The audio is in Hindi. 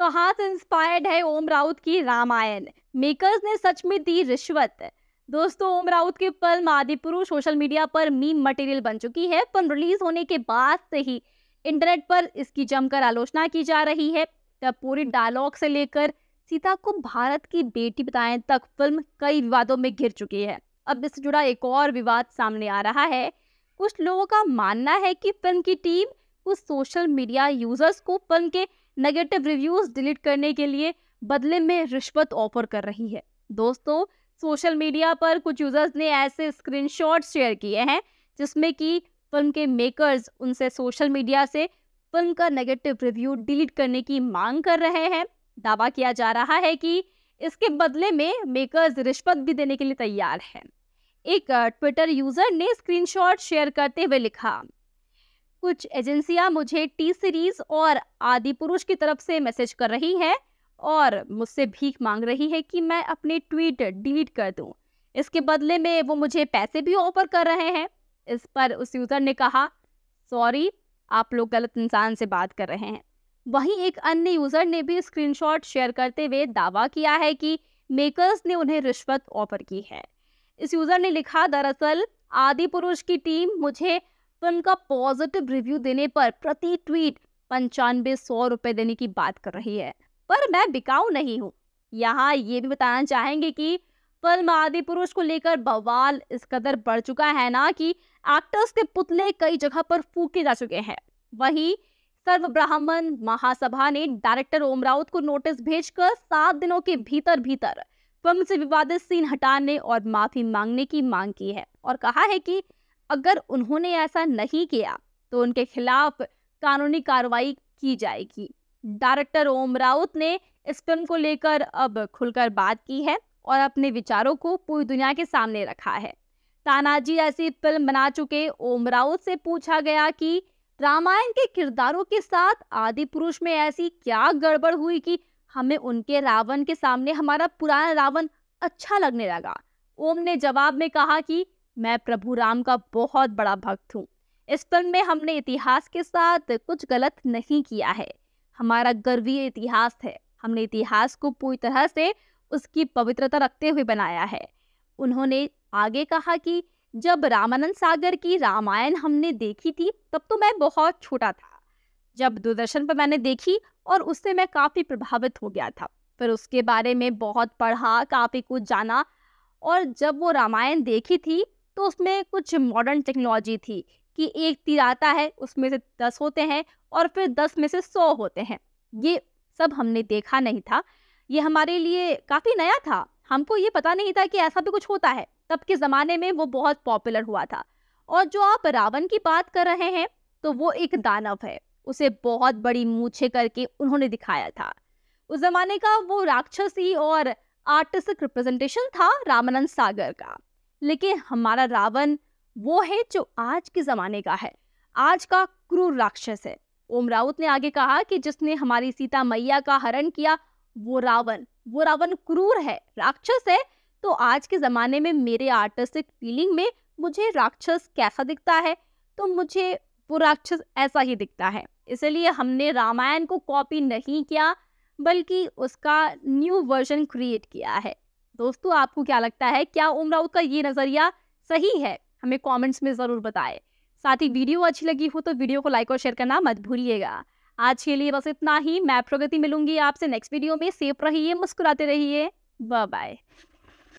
कहाँ से इंस्पायर्ड है ओम राउत की रामायण मेकर्स ने सच में दी रिश्वत दोस्तों ओम राउत की film Adipurush social media पर मीम मटेरियल बन चुकी है फिल्म रिलीज होने के बाद से ही इंटरनेट पर इसकी जमकर आलोचना की जा रही है तब पूरी डायलॉग से लेकर सीता को भारत की बेटी बताए तक फिल्म कई विवादों में घिर चुकी है अब इससे जुड़ा एक और विवाद सामने आ रहा है कुछ लोगों का मानना है कि फिल्म की टीम कुछ सोशल मीडिया यूजर्स को फिल्म के नेगेटिव रिव्यूज डिलीट करने के लिए बदले में रिश्वत ऑफर कर रही है दोस्तों सोशल मीडिया पर कुछ यूजर्स ने ऐसे स्क्रीनशॉट शेयर किए हैं जिसमें कि फिल्म के मेकर्स उनसे सोशल मीडिया से फिल्म का नेगेटिव रिव्यू डिलीट करने की मांग कर रहे हैं दावा किया जा रहा है कि इसके बदले में मेकर्स रिश्वत भी देने के लिए तैयार हैं एक ट्विटर यूजर ने स्क्रीनशॉट शेयर करते हुए लिखा कुछ एजेंसियां मुझे टी सीरीज और आदि पुरुष की तरफ से मैसेज कर रही हैं और मुझसे भीख मांग रही है कि मैं अपने ट्वीट डिलीट कर दूं। इसके बदले में वो मुझे पैसे भी ऑफर कर रहे हैं इस पर उस यूज़र ने कहा सॉरी आप लोग गलत इंसान से बात कर रहे हैं वहीं एक अन्य यूज़र ने भी स्क्रीनशॉट शेयर करते हुए दावा किया है कि मेकर्स ने उन्हें रिश्वत ऑफर की है इस यूज़र ने लिखा दरअसल आदि पुरुष की टीम मुझे फिल्म का पॉजिटिव रिव्यू देने पर प्रति ट्वीट पंचानबे सौ रुपए देने की बात कर रही है पर मैं बिकाऊ नहीं हूँ यहाँ ये भी बताना चाहेंगे कि फिल्म आदि पुरुष को लेकर बवाल इस कदर बढ़ चुका है ना कि एक्टर्स के पुतले कई जगह पर फूके जा चुके हैं वही सर्व ब्राह्मण महासभा ने डायरेक्टर ओम राउत को नोटिस भेजकर सात दिनों के भीतर भीतर फिल्म से विवादित सीन हटाने और माफी मांगने की मांग की है और कहा है कि अगर उन्होंने ऐसा नहीं किया तो उनके खिलाफ कानूनी कार्रवाई की जाएगी डायरेक्टर ओम राउत ने इस फिल्म को लेकर अब खुलकर बात की है और अपने विचारों को पूरी दुनिया के सामने रखा है तानाजी ऐसी फिल्म बना चुके ओम राउत से पूछा गया कि रामायण के किरदारों के साथ आदि पुरुष में ऐसी क्या गड़बड़ हुई कि हमें उनके रावण के सामने हमारा पुराना रावण अच्छा लगने लगा ओम ने जवाब में कहा कि मैं प्रभु राम का बहुत बड़ा भक्त हूँ इस फिल्म में हमने इतिहास के साथ कुछ गलत नहीं किया है हमारा गर्वीय इतिहास है हमने इतिहास को पूरी तरह से उसकी पवित्रता रखते हुए बनाया है उन्होंने आगे कहा कि जब रामानंद सागर की रामायण हमने देखी थी तब तो मैं बहुत छोटा था जब दूरदर्शन पर मैंने देखी और उससे मैं काफ़ी प्रभावित हो गया था फिर उसके बारे में बहुत पढ़ा काफ़ी कुछ जाना और जब वो रामायण देखी थी तो उसमें कुछ मॉडर्न टेक्नोलॉजी थी कि एक तीर आता है उसमें से दस होते हैं और फिर दस में से सौ होते हैं ये सब हमने देखा नहीं था ये हमारे लिए काफ़ी नया था हमको ये पता नहीं था कि ऐसा भी कुछ होता है तब के ज़माने में वो बहुत पॉपुलर हुआ था और जो आप रावण की बात कर रहे हैं तो वो एक दानव है उसे बहुत बड़ी मूछे करके उन्होंने दिखाया था उस जमाने का वो राक्षसी और आर्टिस्टिक रिप्रेजेंटेशन था रामानंद सागर का लेकिन हमारा रावण वो है जो आज के ज़माने का है आज का क्रूर राक्षस है ओम राउत ने आगे कहा कि जिसने हमारी सीता मैया का हरण किया वो रावण वो रावण क्रूर है राक्षस है तो आज के ज़माने में मेरे आर्टिस्टिक फीलिंग में मुझे राक्षस कैसा दिखता है तो मुझे वो राक्षस ऐसा ही दिखता है इसलिए हमने रामायण को कॉपी नहीं किया बल्कि उसका न्यू वर्जन क्रिएट किया है दोस्तों आपको क्या लगता है क्या ओम राउत का ये नज़रिया सही है हमें कॉमेंट्स में ज़रूर बताएं साथ ही हम्म। वीडियो अच्छी लगी हो तो वीडियो को लाइक और शेयर करना मत भूलिएगा आज के लिए बस इतना ही मैं प्रगति मिलूंगी आपसे नेक्स्ट वीडियो में सेफ रहिए मुस्कुराते रहिए बाय बाय